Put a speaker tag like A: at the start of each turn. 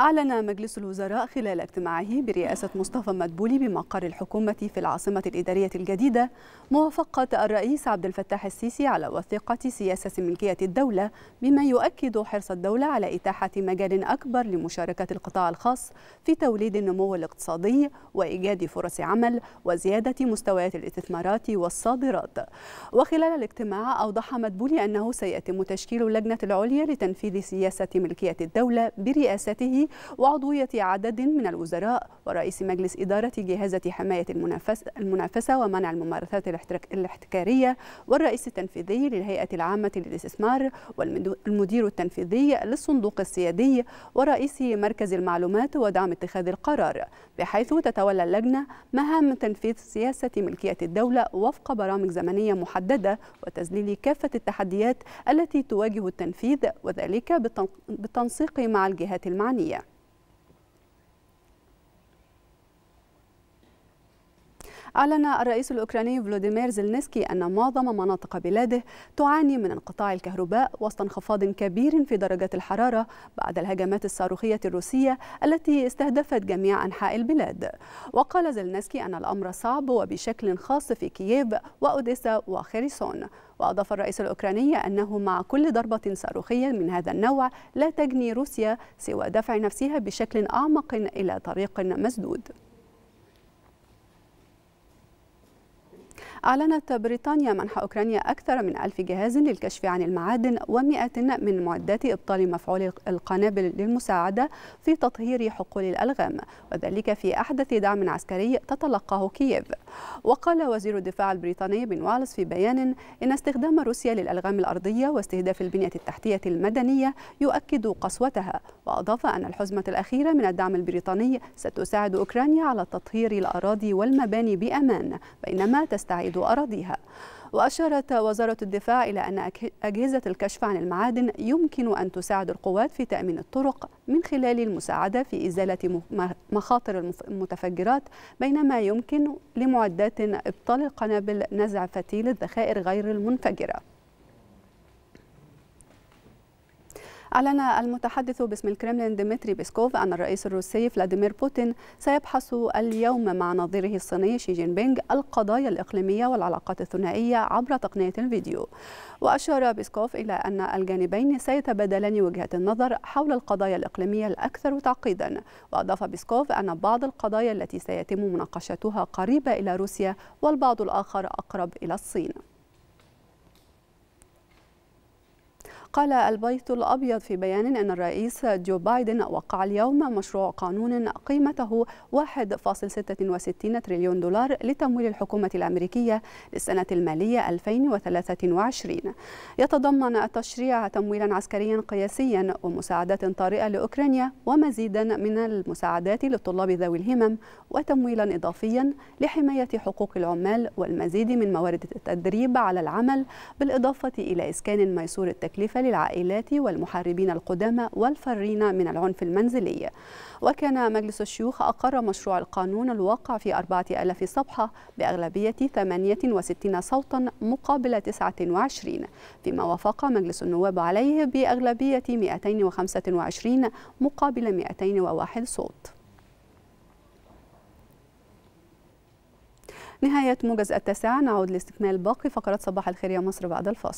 A: أعلن مجلس الوزراء خلال اجتماعه برئاسة مصطفى مدبولي بمقر الحكومة في العاصمة الإدارية الجديدة موافقة الرئيس عبد الفتاح السيسي على وثيقة سياسة ملكية الدولة بما يؤكد حرص الدولة على إتاحة مجال أكبر لمشاركة القطاع الخاص في توليد النمو الاقتصادي وإيجاد فرص عمل وزيادة مستويات الاستثمارات والصادرات وخلال الاجتماع أوضح مدبولي أنه سيتم تشكيل اللجنة العليا لتنفيذ سياسة ملكية الدولة برئاسته وعضوية عدد من الوزراء ورئيس مجلس إدارة جهازة حماية المنافسة ومنع الممارسات الاحتكارية والرئيس التنفيذي للهيئة العامة للاستثمار والمدير التنفيذي للصندوق السيادي ورئيس مركز المعلومات ودعم اتخاذ القرار بحيث تتولى اللجنة مهام تنفيذ سياسة ملكية الدولة وفق برامج زمنية محددة وتذليل كافة التحديات التي تواجه التنفيذ وذلك بالتنسيق مع الجهات المعنية أعلن الرئيس الأوكراني فلوديمير زيلنسكي أن معظم مناطق بلاده تعاني من انقطاع الكهرباء وسط انخفاض كبير في درجات الحرارة بعد الهجمات الصاروخية الروسية التي استهدفت جميع أنحاء البلاد وقال زيلنسكي أن الأمر صعب وبشكل خاص في كييف وأوديسا وخيرسون وأضاف الرئيس الأوكراني أنه مع كل ضربة صاروخية من هذا النوع لا تجني روسيا سوى دفع نفسها بشكل أعمق إلى طريق مسدود أعلنت بريطانيا منح أوكرانيا أكثر من ألف جهاز للكشف عن المعادن ومئات من معدات إبطال مفعول القنابل للمساعدة في تطهير حقول الألغام وذلك في أحدث دعم عسكري تتلقاه كييف وقال وزير الدفاع البريطاني بن والس في بيان إن استخدام روسيا للألغام الأرضية واستهداف البنية التحتية المدنية يؤكد قسوتها وأضاف أن الحزمة الأخيرة من الدعم البريطاني ستساعد أوكرانيا على تطهير الأراضي والمباني بأمان بينما تستعيد تحميد أراضيها وأشارت وزارة الدفاع إلى أن أجهزة الكشف عن المعادن يمكن أن تساعد القوات في تأمين الطرق من خلال المساعدة في إزالة مخاطر المتفجرات بينما يمكن لمعدات إبطال القنابل نزع فتيل الذخائر غير المنفجرة أعلن المتحدث باسم الكرملين ديمتري بيسكوف أن الرئيس الروسي فلاديمير بوتين سيبحث اليوم مع نظيره الصيني شي جين بينغ القضايا الإقليمية والعلاقات الثنائية عبر تقنية الفيديو وأشار بيسكوف إلى أن الجانبين سيتبادلان وجهة النظر حول القضايا الإقليمية الأكثر تعقيدا وأضاف بيسكوف أن بعض القضايا التي سيتم مناقشتها قريبة إلى روسيا والبعض الآخر أقرب إلى الصين قال البيت الأبيض في بيان أن الرئيس جو بايدن وقع اليوم مشروع قانون قيمته 1.66 تريليون دولار لتمويل الحكومة الأمريكية للسنة المالية 2023 يتضمن التشريع تمويلا عسكريا قياسيا ومساعدات طارئة لأوكرانيا ومزيدا من المساعدات للطلاب ذوي الهمم وتمويلا إضافيا لحماية حقوق العمال والمزيد من موارد التدريب على العمل بالإضافة إلى إسكان ميسور التكلفة قبل العائلات والمحاربين القدامى والفارين من العنف المنزلي وكان مجلس الشيوخ أقر مشروع القانون الواقع في 4000 صفحة بأغلبية 68 صوتا مقابل 29 فيما وافق مجلس النواب عليه بأغلبية 225 مقابل 201 صوت نهاية موجز التاسعة نعود لاستكمال باقي فقرات صباح الخير يا مصر بعد الفاصل